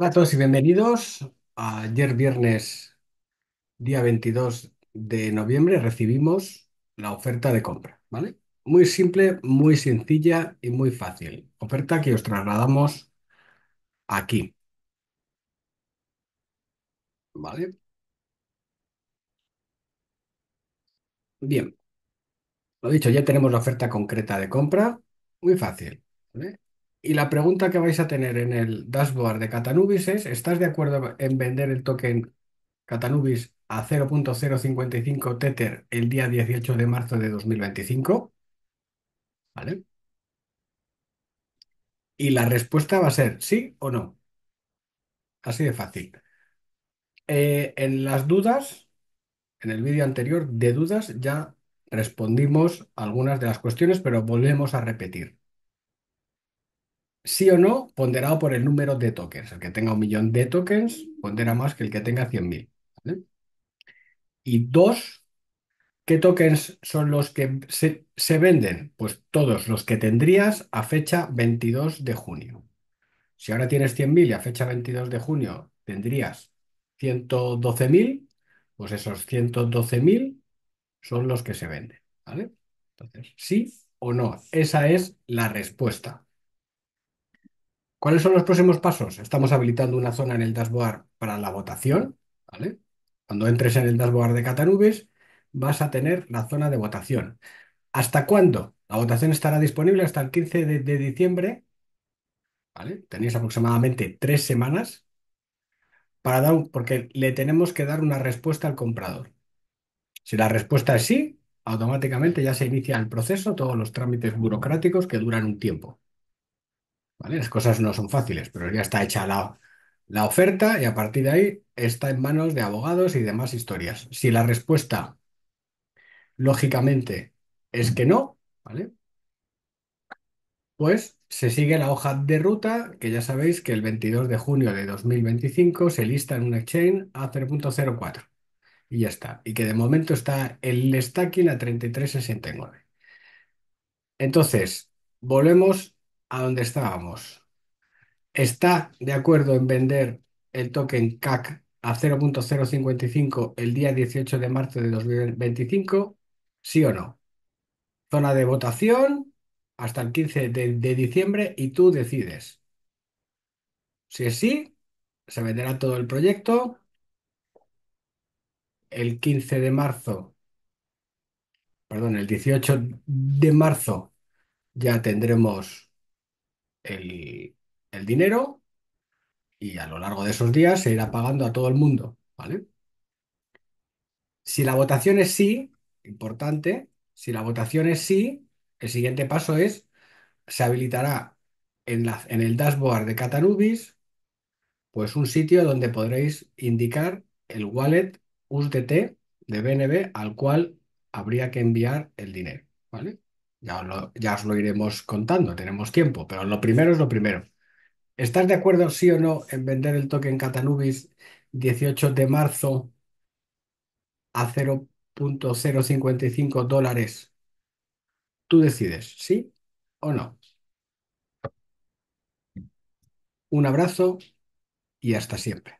Hola a todos y bienvenidos. Ayer viernes, día 22 de noviembre, recibimos la oferta de compra, ¿vale? Muy simple, muy sencilla y muy fácil. Oferta que os trasladamos aquí, ¿vale? Bien, lo dicho, ya tenemos la oferta concreta de compra. Muy fácil, ¿vale? Y la pregunta que vais a tener en el dashboard de Catanubis es, ¿estás de acuerdo en vender el token Catanubis a 0.055 Tether el día 18 de marzo de 2025? ¿Vale? Y la respuesta va a ser sí o no. Así de fácil. Eh, en las dudas, en el vídeo anterior de dudas, ya respondimos algunas de las cuestiones, pero volvemos a repetir. Sí o no, ponderado por el número de tokens. El que tenga un millón de tokens pondera más que el que tenga 100.000. Y dos, ¿qué tokens son los que se, venden? Pues todos los que tendrías a fecha 22 de junio. Si ahora tienes 100.000 y a fecha 22 de junio tendrías 112.000, pues esos 112.000 son los que se venden, Entonces, sí o no, esa es la respuesta. ¿Cuáles son los próximos pasos? Estamos habilitando una zona en el dashboard para la votación, ¿vale? Cuando entres en el dashboard de Catanubes, vas a tener la zona de votación. ¿Hasta cuándo? La votación estará disponible hasta el 15 de, diciembre, ¿vale? Tenéis aproximadamente tres semanas para dar, porque le tenemos que dar una respuesta al comprador. Si la respuesta es sí, automáticamente ya se inicia el proceso, todos los trámites burocráticos que duran un tiempo. Las cosas no son fáciles, pero ya está hecha la, la oferta y a partir de ahí está en manos de abogados y demás historias. Si la respuesta, lógicamente, es que no, ¿vale? Pues se sigue la hoja de ruta, que ya sabéis que el 22 de junio de 2025 se lista en un exchange a 0.04 y ya está. Y que de momento está el stacking a 33.69. Entonces, volvemos a dónde estábamos. ¿Está de acuerdo en vender el token CAC a 0.055 el día 18 de marzo de 2025? ¿Sí o no? Zona de votación hasta el 15 de, de diciembre y tú decides. Si es sí, se venderá todo el proyecto. El 15 de marzo, perdón, el 18 de marzo ya tendremos el, dinero y a lo largo de esos días se irá pagando a todo el mundo, ¿vale? Si la votación es sí, importante, si la votación es sí, el siguiente paso es, se habilitará en, en el dashboard de Catanubis, pues un sitio donde podréis indicar el wallet USDT de BNB al cual habría que enviar el dinero, ¿vale? Ya, ya os lo iremos contando, tenemos tiempo, pero lo primero es lo primero. ¿Estás de acuerdo, sí o no, en vender el token Catanubis 18 de marzo a 0.055 dólares? Tú decides, ¿sí o no? Un abrazo y hasta siempre.